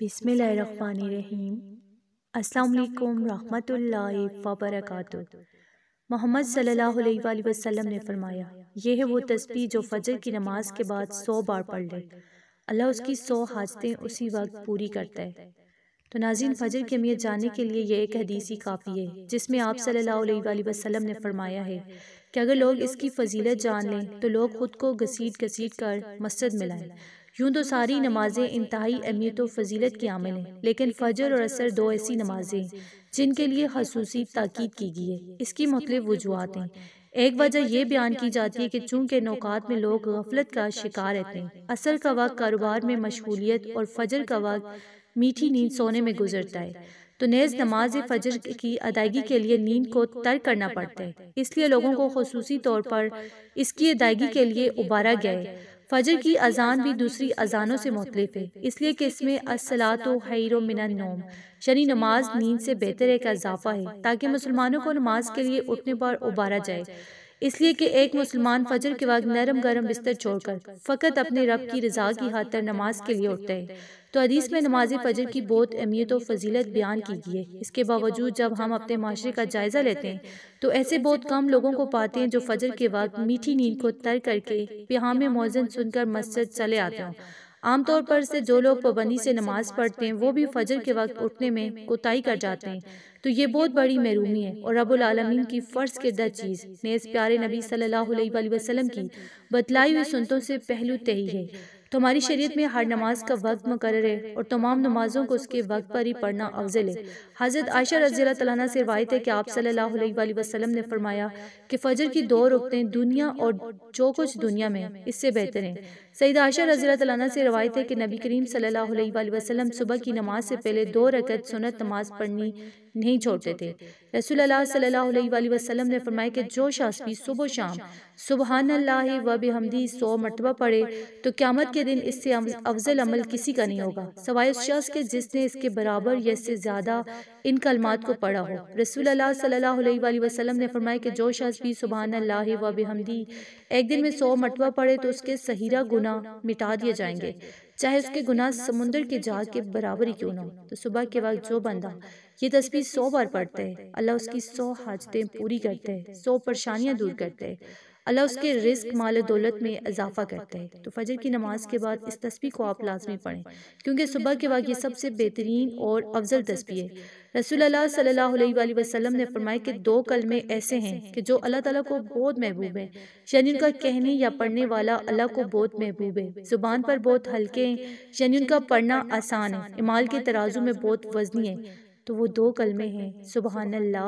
रहीम अस्सलाम रहमतुल्लाहि व बरकातहू मोहम्मद सल्लल्लाहु अलैहि वसल्लम ने फरमाया यह है वो तस्बीह जो फजर की नमाज के बाद सौ बार पढ़ ले अल्लाह उसकी सौ हाजतें उसी वक्त पूरी करता है तो नाजिन फजर की अहमियत जानने के लिए यह एक हदीसी काफ़ी है जिसमें आप सल्लल्लाहु अलैहि वसल्लम ने फरमाया है कि अगर लोग इसकी फजीलत जान लें तो लोग खुद को घसीट घसीट कर मस्जिद में लाएं यूं तो सारी नमाजें इंतहाई अहमियत और फजीलत की आमिल हैं लेकिन फजर और असर दो ऐसी नमाजें हैं जिनके लिए खसूसी ताकीद की गई है इसकी मुख्तलिफ वजूहत हैं एक वजह यह बयान की जाती है कि चूंकि नौकात में लोग गफलत का शिकार रहते हैं असर का वक्त कारोबार में मशगूलियत और फजर का वक्त मीठी नींद सोने में गुजरता है तो नेज नमाज फजर की अदायगी के लिए नींद को तर्क करना पड़ता है इसलिए लोगों को खसूसी तौर पर इसकी अदायगी के लिए उबारा गया है फजर की अजान भी दूसरी अजानों से मुख्तलिफ है इसलिए कि इसमें असला तो हैरो मिना नोम शनि नमाज नींद से बेहतर एक इजाफा है ताकि मुसलमानों को नमाज के लिए उठने पर उबारा जाए इसलिए कि एक मुसलमान फजर के वक्त नरम गरम बिस्तर छोड़कर फ़कत अपने रब की रजा की हाथर नमाज के लिए उठते हैं तो, तो हदीस में नमाज फजर की बहुत अहमियत और फजीलत बयान की गई है इसके बावजूद जब हम अपने माशरे का जायज़ा लेते तो हैं तो ऐसे बहुत कम लोगों को पाते हैं जो फजर के वक्त मीठी नींद को तर करके प्याम मौजन सुनकर मस्जिद चले आते हों आमतौर पर से जो लोग पाबंदी से नमाज पढ़ते हैं वो भी फजर के वक्त उठने में कोताही कर जाते हैं तो ये बहुत बड़ी महरूमी है और रबुल आलमीन की फ़र्ज दर चीज़ ने इस प्यारे नबी सल्लल्लाहु अलैहि वसल्लम की बतलाई हुई सुनतों से पहलू तय है तुम्हारी तो शरीयत में हर नमाज का वक्त मुकर है और तमाम नमाजों को उसके वक्त पर ही पढ़ना अफजल है हज़रत आयशा रजी तला से रवायत है कि आप सल्लल्लाहु अलैहि वसल्लम ने फरमाया कि फ़जर की दो रुकते दुनिया और जो कुछ दुनिया में इससे बेहतर है सईद आयशा रजी तला से रवायत है कि नबी करीम सल्लल्लाहु अलैहि वसल्लम सुबह की नमाज से पहले दो रकत सुनत नमाज पढ़नी नहीं छोड़ते थे रसूल वसल्लम ने फरमाया कि जो शख्स भी सुबह शाम सुबहान अल्लाह व हमदी सौ मरतबा पढ़े तो क्यामत के दिन इससे अफजल अमल किसी का नहीं होगा सवाए उस शख्स के जिसने इसके बराबर या इससे ज़्यादा इन कलमात को पढ़ा हो रसूल वसल्लम ने फरमाया कि जो शख्स भी सुबहान अल्लाह व हमदी एक दिन में सौ मरतबा पढ़े तो उसके सहीरा गुना मिटा दिए जाएंगे चाहे उसके गुनाह समुंदर के जाल के बराबर ही क्यों ना हो तो सुबह के वक्त जो बंदा ये तस्वीर सौ बार पढ़ते हैं अल्लाह उसकी सौ हाजतें पूरी करते हैं सौ परेशानियाँ दूर करते हैं अल्लाह उसके रिस्क माल दौलत में इजाफा करता है तो फजर की नमाज के बाद इस तस्वीर को आप लाजमी पढ़ें क्योंकि सुबह के बाद ये सबसे बेहतरीन और अफजल तस्वीर है रसूलुल्लाह सल्लल्लाहु अलैहि ने फरमाया कि दो कलमे ऐसे हैं कि जो अल्लाह ताला को बहुत महबूब है यानी उनका कहने या पढ़ने वाला अल्लाह को बहुत महबूब है ज़ुबान पर बहुत हल्के हैं यानी उनका पढ़ना आसान है इमाल के तराजू में बहुत वजनी है तो वो दो कलमे हैं सुबहानल्ला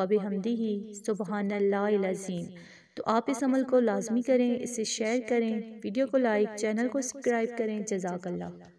वब हमदी ही सुबहानल्लाह लजीम तो आप इस अमल को लाजमी करें इसे शेयर करें वीडियो को लाइक चैनल को सब्सक्राइब करें जजाकल्ला